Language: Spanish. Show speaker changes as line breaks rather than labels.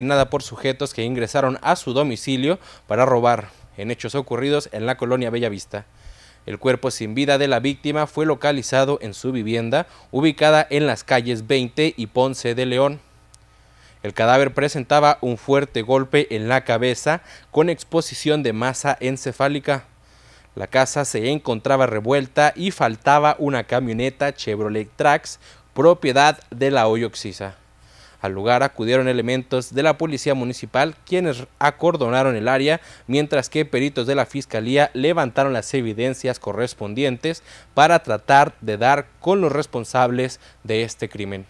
nada por sujetos que ingresaron a su domicilio para robar en hechos ocurridos en la colonia Bellavista. El cuerpo sin vida de la víctima fue localizado en su vivienda, ubicada en las calles 20 y Ponce de León. El cadáver presentaba un fuerte golpe en la cabeza con exposición de masa encefálica. La casa se encontraba revuelta y faltaba una camioneta Chevrolet Trax, propiedad de la Hoyoxisa. Al lugar acudieron elementos de la Policía Municipal quienes acordonaron el área, mientras que peritos de la Fiscalía levantaron las evidencias correspondientes para tratar de dar con los responsables de este crimen.